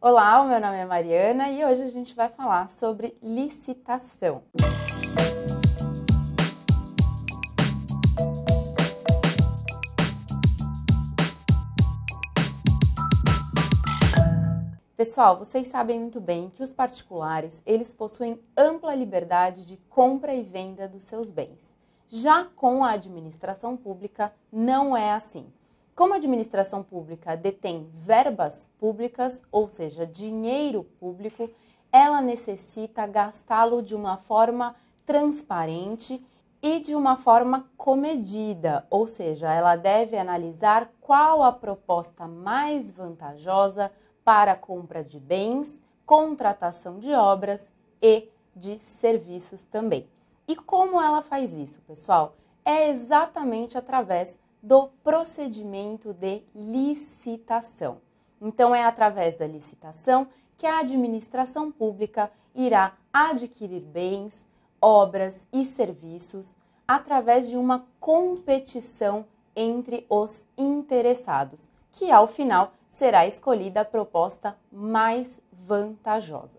Olá, meu nome é Mariana e hoje a gente vai falar sobre licitação. Pessoal, vocês sabem muito bem que os particulares, eles possuem ampla liberdade de compra e venda dos seus bens. Já com a administração pública não é assim. Como a administração pública detém verbas públicas, ou seja, dinheiro público, ela necessita gastá-lo de uma forma transparente e de uma forma comedida, ou seja, ela deve analisar qual a proposta mais vantajosa para a compra de bens, contratação de obras e de serviços também. E como ela faz isso, pessoal? É exatamente através do procedimento de licitação. Então, é através da licitação que a administração pública irá adquirir bens, obras e serviços através de uma competição entre os interessados, que ao final será escolhida a proposta mais vantajosa.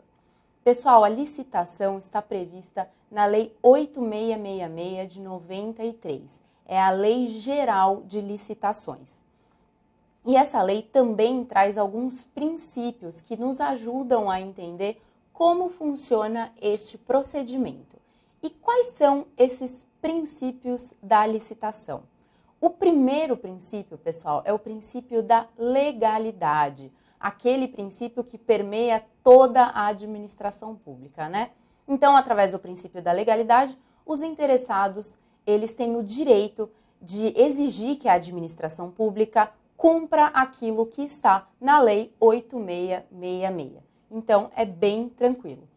Pessoal, a licitação está prevista na Lei 8666 de 93 é a Lei Geral de Licitações. E essa lei também traz alguns princípios que nos ajudam a entender como funciona este procedimento. E quais são esses princípios da licitação? O primeiro princípio, pessoal, é o princípio da legalidade, aquele princípio que permeia toda a administração pública, né? Então, através do princípio da legalidade, os interessados eles têm o direito de exigir que a administração pública cumpra aquilo que está na Lei 8666. Então, é bem tranquilo.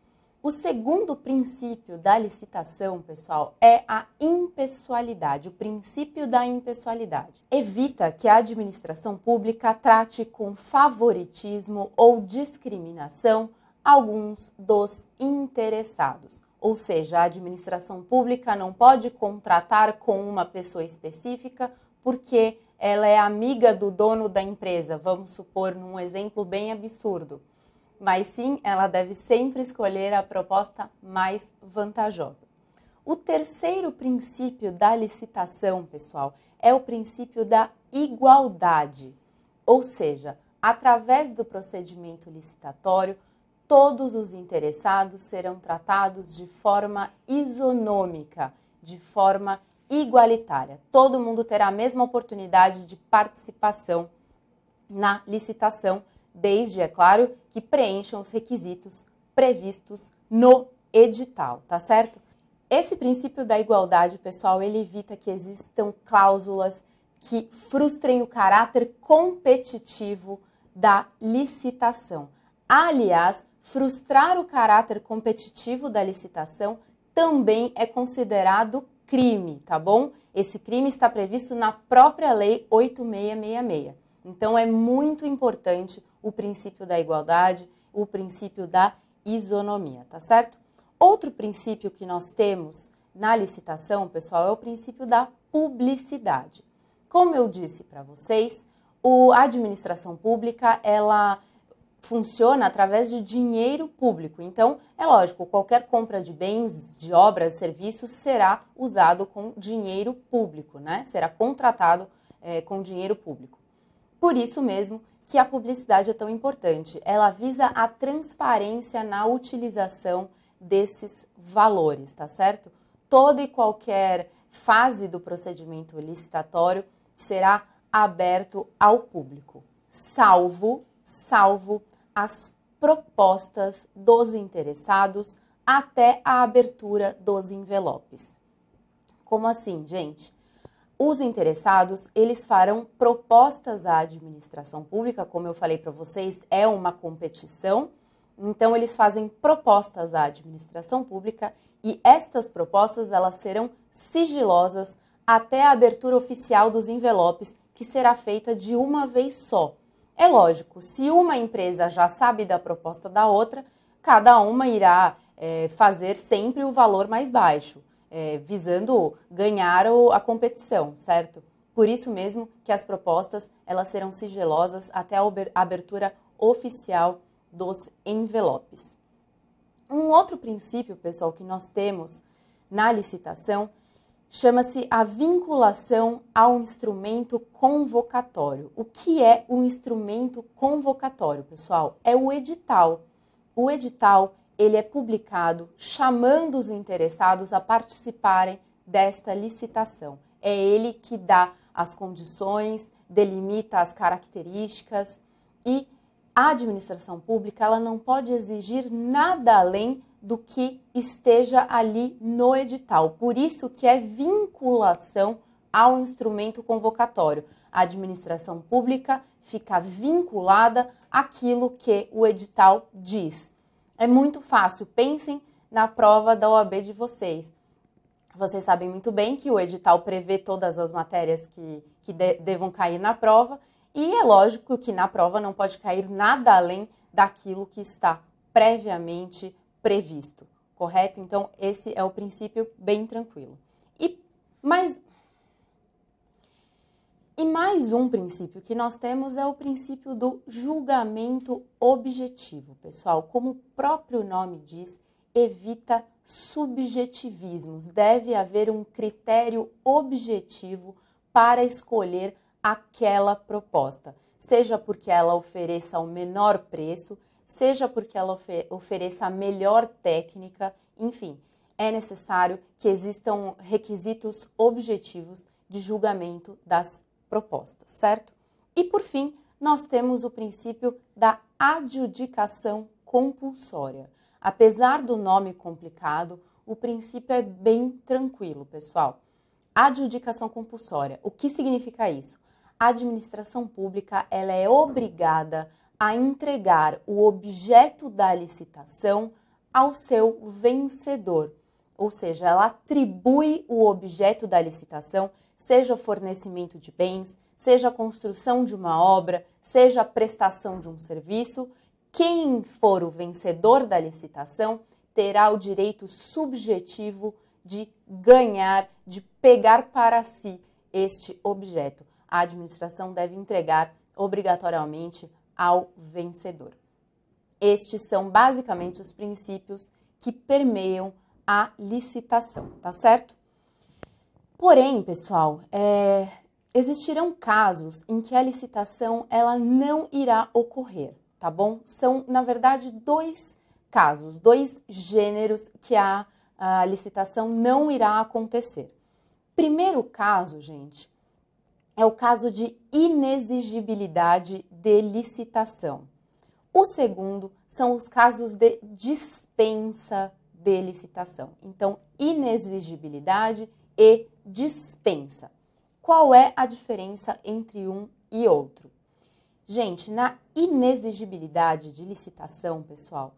O segundo princípio da licitação, pessoal, é a impessoalidade, o princípio da impessoalidade. Evita que a administração pública trate com favoritismo ou discriminação alguns dos interessados. Ou seja, a administração pública não pode contratar com uma pessoa específica porque ela é amiga do dono da empresa, vamos supor, num exemplo bem absurdo. Mas sim, ela deve sempre escolher a proposta mais vantajosa. O terceiro princípio da licitação, pessoal, é o princípio da igualdade. Ou seja, através do procedimento licitatório, todos os interessados serão tratados de forma isonômica, de forma igualitária. Todo mundo terá a mesma oportunidade de participação na licitação, desde, é claro, que preencham os requisitos previstos no edital, tá certo? Esse princípio da igualdade, pessoal, ele evita que existam cláusulas que frustrem o caráter competitivo da licitação. Aliás, frustrar o caráter competitivo da licitação também é considerado crime, tá bom? Esse crime está previsto na própria Lei 8666. Então é muito importante o princípio da igualdade, o princípio da isonomia, tá certo? Outro princípio que nós temos na licitação, pessoal, é o princípio da publicidade. Como eu disse para vocês, a administração pública ela funciona através de dinheiro público. Então, é lógico, qualquer compra de bens, de obras, serviços será usado com dinheiro público, né? Será contratado é, com dinheiro público. Por isso mesmo que a publicidade é tão importante. Ela visa a transparência na utilização desses valores, tá certo? Toda e qualquer fase do procedimento licitatório será aberto ao público, salvo, salvo as propostas dos interessados até a abertura dos envelopes. Como assim, gente? Os interessados, eles farão propostas à administração pública, como eu falei para vocês, é uma competição. Então eles fazem propostas à administração pública e estas propostas elas serão sigilosas até a abertura oficial dos envelopes, que será feita de uma vez só. É lógico, se uma empresa já sabe da proposta da outra, cada uma irá é, fazer sempre o valor mais baixo, é, visando ganhar a competição, certo? Por isso mesmo que as propostas elas serão sigilosas até a abertura oficial dos envelopes. Um outro princípio, pessoal, que nós temos na licitação chama-se a vinculação ao instrumento convocatório. O que é o um instrumento convocatório, pessoal? É o edital. O edital, ele é publicado chamando os interessados a participarem desta licitação. É ele que dá as condições, delimita as características e a administração pública ela não pode exigir nada além do que esteja ali no edital. Por isso que é vinculação ao instrumento convocatório. A administração pública fica vinculada àquilo que o edital diz. É muito fácil, pensem na prova da OAB de vocês. Vocês sabem muito bem que o edital prevê todas as matérias que, que de, devam cair na prova, e é lógico que na prova não pode cair nada além daquilo que está previamente previsto, correto? Então, esse é o princípio bem tranquilo. E mais e mais um princípio que nós temos é o princípio do julgamento objetivo, pessoal. Como o próprio nome diz, evita subjetivismos. Deve haver um critério objetivo para escolher aquela proposta, seja porque ela ofereça o menor preço, seja porque ela ofereça a melhor técnica, enfim, é necessário que existam requisitos objetivos de julgamento das propostas, certo? E por fim, nós temos o princípio da adjudicação compulsória. Apesar do nome complicado, o princípio é bem tranquilo, pessoal. Adjudicação compulsória. O que significa isso? A administração pública ela é obrigada a entregar o objeto da licitação ao seu vencedor, ou seja, ela atribui o objeto da licitação, seja fornecimento de bens, seja construção de uma obra, seja prestação de um serviço, quem for o vencedor da licitação terá o direito subjetivo de ganhar, de pegar para si este objeto. A administração deve entregar obrigatoriamente ao vencedor. Estes são basicamente os princípios que permeiam a licitação, tá certo? Porém, pessoal, é, existirão casos em que a licitação ela não irá ocorrer, tá bom? São, na verdade, dois casos, dois gêneros que a, a licitação não irá acontecer. Primeiro caso, gente, é o caso de inexigibilidade de licitação. O segundo são os casos de dispensa de licitação. Então, inexigibilidade e dispensa. Qual é a diferença entre um e outro? Gente, na inexigibilidade de licitação, pessoal,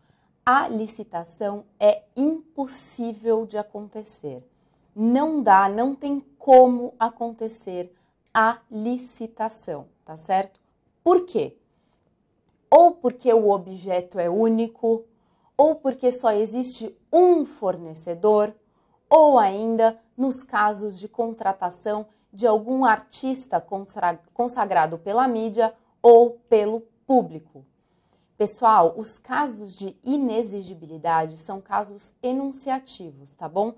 a licitação é impossível de acontecer. Não dá, não tem como acontecer a licitação, tá certo? Por quê? Ou porque o objeto é único, ou porque só existe um fornecedor, ou ainda nos casos de contratação de algum artista consagrado pela mídia ou pelo público. Pessoal, os casos de inexigibilidade são casos enunciativos, tá bom?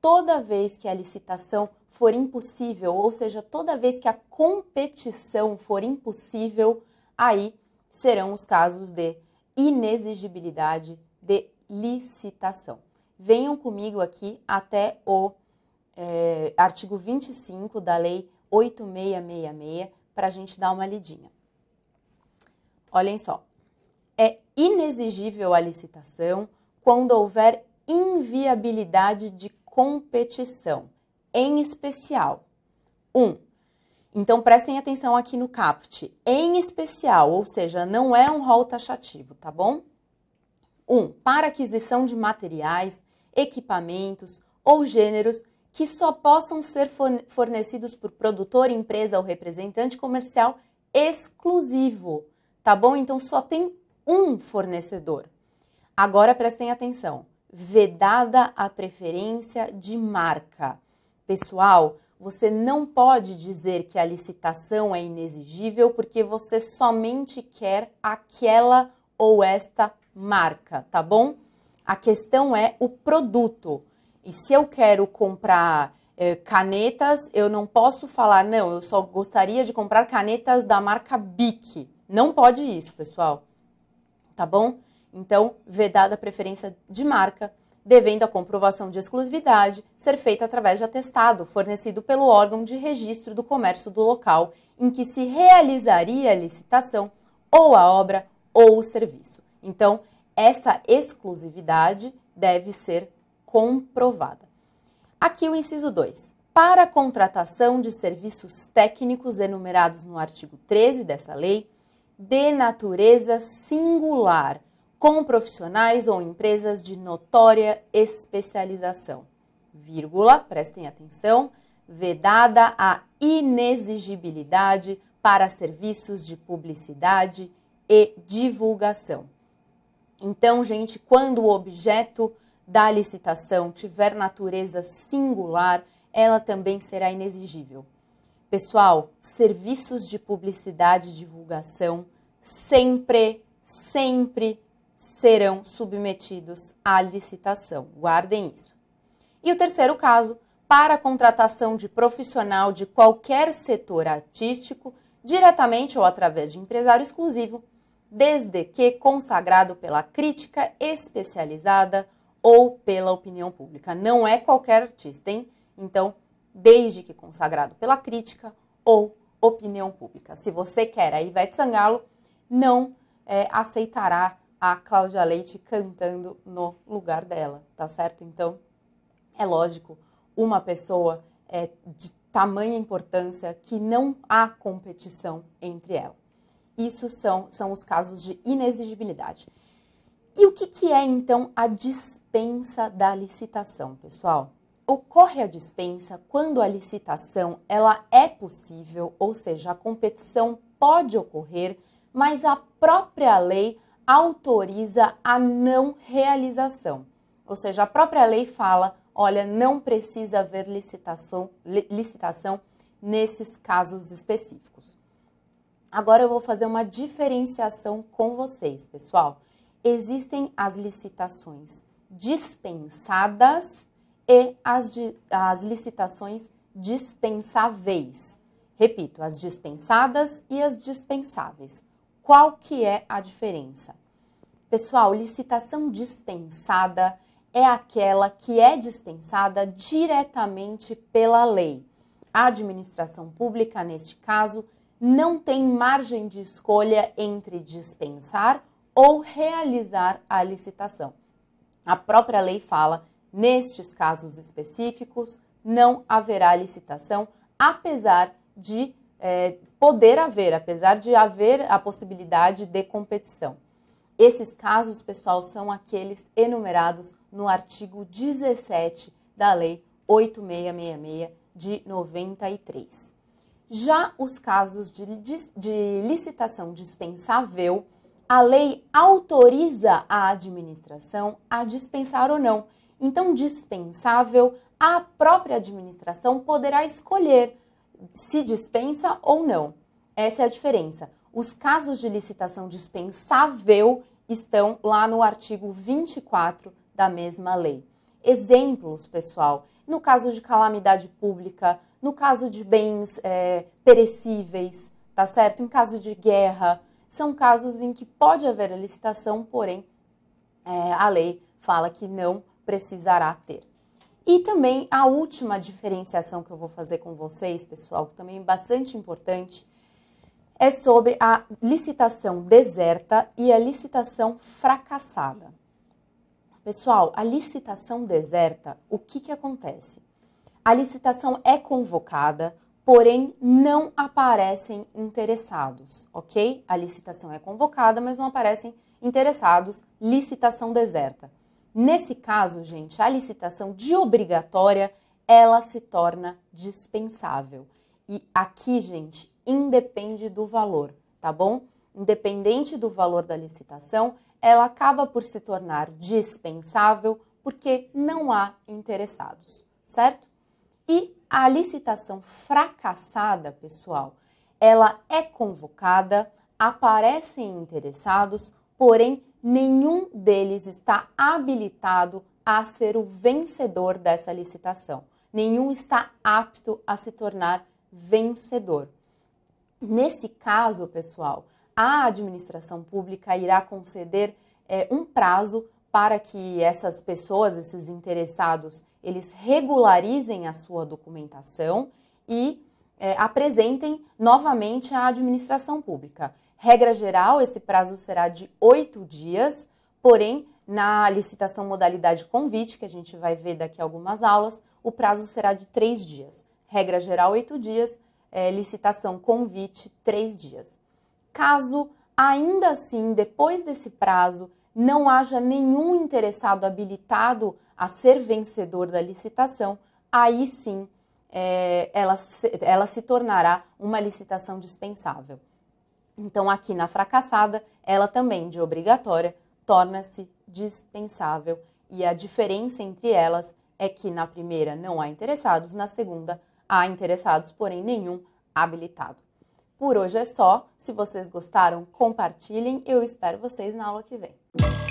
toda vez que a licitação for impossível, ou seja, toda vez que a competição for impossível, aí serão os casos de inexigibilidade de licitação. Venham comigo aqui até o é, artigo 25 da Lei 8666 para a gente dar uma lidinha. Olhem só. É inexigível a licitação quando houver inviabilidade de competição, em especial. 1. Um, então prestem atenção aqui no caput, em especial, ou seja, não é um rol taxativo, tá bom? 1. Um, para aquisição de materiais, equipamentos ou gêneros que só possam ser fornecidos por produtor, empresa ou representante comercial exclusivo, tá bom? Então só tem um fornecedor. Agora prestem atenção vedada a preferência de marca. Pessoal, você não pode dizer que a licitação é inexigível porque você somente quer aquela ou esta marca, tá bom? A questão é o produto. E se eu quero comprar eh, canetas, eu não posso falar, não, eu só gostaria de comprar canetas da marca BIC. Não pode isso, pessoal. Tá bom? Então, vedada a preferência de marca, devendo a comprovação de exclusividade ser feita através de atestado fornecido pelo órgão de registro do comércio do local em que se realizaria a licitação ou a obra ou o serviço. Então, essa exclusividade deve ser comprovada. Aqui o inciso 2. Para a contratação de serviços técnicos enumerados no artigo 13 dessa lei, de natureza singular com profissionais ou empresas de notória especialização, vírgula, prestem atenção, vedada a inexigibilidade para serviços de publicidade e divulgação. Então, gente, quando o objeto da licitação tiver natureza singular, ela também será inexigível. Pessoal, serviços de publicidade e divulgação sempre, sempre serão submetidos à licitação. Guardem isso. E o terceiro caso, para a contratação de profissional de qualquer setor artístico, diretamente ou através de empresário exclusivo, desde que consagrado pela crítica especializada ou pela opinião pública. Não é qualquer artista, hein? Então, desde que consagrado pela crítica ou opinião pública. Se você quer a Ivete Sangalo, não é, aceitará a Cláudia Leite cantando no lugar dela, tá certo? Então, é lógico, uma pessoa é de tamanha importância que não há competição entre ela. Isso são, são os casos de inexigibilidade. E o que, que é então a dispensa da licitação, pessoal? Ocorre a dispensa quando a licitação ela é possível, ou seja, a competição pode ocorrer, mas a própria lei autoriza a não realização. Ou seja, a própria lei fala: olha, não precisa haver licitação, licitação nesses casos específicos. Agora eu vou fazer uma diferenciação com vocês, pessoal. Existem as licitações dispensadas e as, as licitações dispensáveis. Repito, as dispensadas e as dispensáveis. Qual que é a diferença? Pessoal, licitação dispensada é aquela que é dispensada diretamente pela lei. A administração pública, neste caso, não tem margem de escolha entre dispensar ou realizar a licitação. A própria lei fala, nestes casos específicos, não haverá licitação, apesar de é, poder haver, apesar de haver a possibilidade de competição. Esses casos, pessoal, são aqueles enumerados no artigo 17 da Lei 8666 de 93. Já os casos de, de licitação dispensável, a lei autoriza a administração a dispensar ou não. Então, dispensável, a própria administração poderá escolher se dispensa ou não. Essa é a diferença. Os casos de licitação dispensável estão lá no artigo 24 da mesma lei. Exemplos, pessoal, no caso de calamidade pública, no caso de bens é, perecíveis, tá certo? Em caso de guerra, são casos em que pode haver a licitação, porém é, a lei fala que não precisará ter. E também a última diferenciação que eu vou fazer com vocês, pessoal, que também é bastante importante, é sobre a licitação deserta e a licitação fracassada. Pessoal, a licitação deserta, o que, que acontece? A licitação é convocada, porém não aparecem interessados, ok? A licitação é convocada, mas não aparecem interessados, licitação deserta. Nesse caso, gente, a licitação de obrigatória ela se torna dispensável. E aqui, gente, independe do valor, tá bom? Independente do valor da licitação, ela acaba por se tornar dispensável porque não há interessados, certo? E a licitação fracassada, pessoal, ela é convocada, aparecem interessados, porém nenhum deles está habilitado a ser o vencedor dessa licitação. Nenhum está apto a se tornar vencedor. Nesse caso, pessoal, a administração pública irá conceder é, um prazo para que essas pessoas, esses interessados, eles regularizem a sua documentação e é, apresentem novamente à administração pública. Regra geral, esse prazo será de oito dias, porém, na licitação modalidade convite, que a gente vai ver daqui a algumas aulas, o prazo será de três dias. Regra geral, oito dias, é, licitação convite, três dias. Caso ainda assim, depois desse prazo, não haja nenhum interessado habilitado a ser vencedor da licitação, aí sim é, ela, se, ela se tornará uma licitação dispensável. Então, aqui na fracassada, ela também de obrigatória torna-se dispensável e a diferença entre elas é que na primeira não há interessados, na segunda há interessados, porém nenhum habilitado. Por hoje é só. Se vocês gostaram, compartilhem. Eu espero vocês na aula que vem.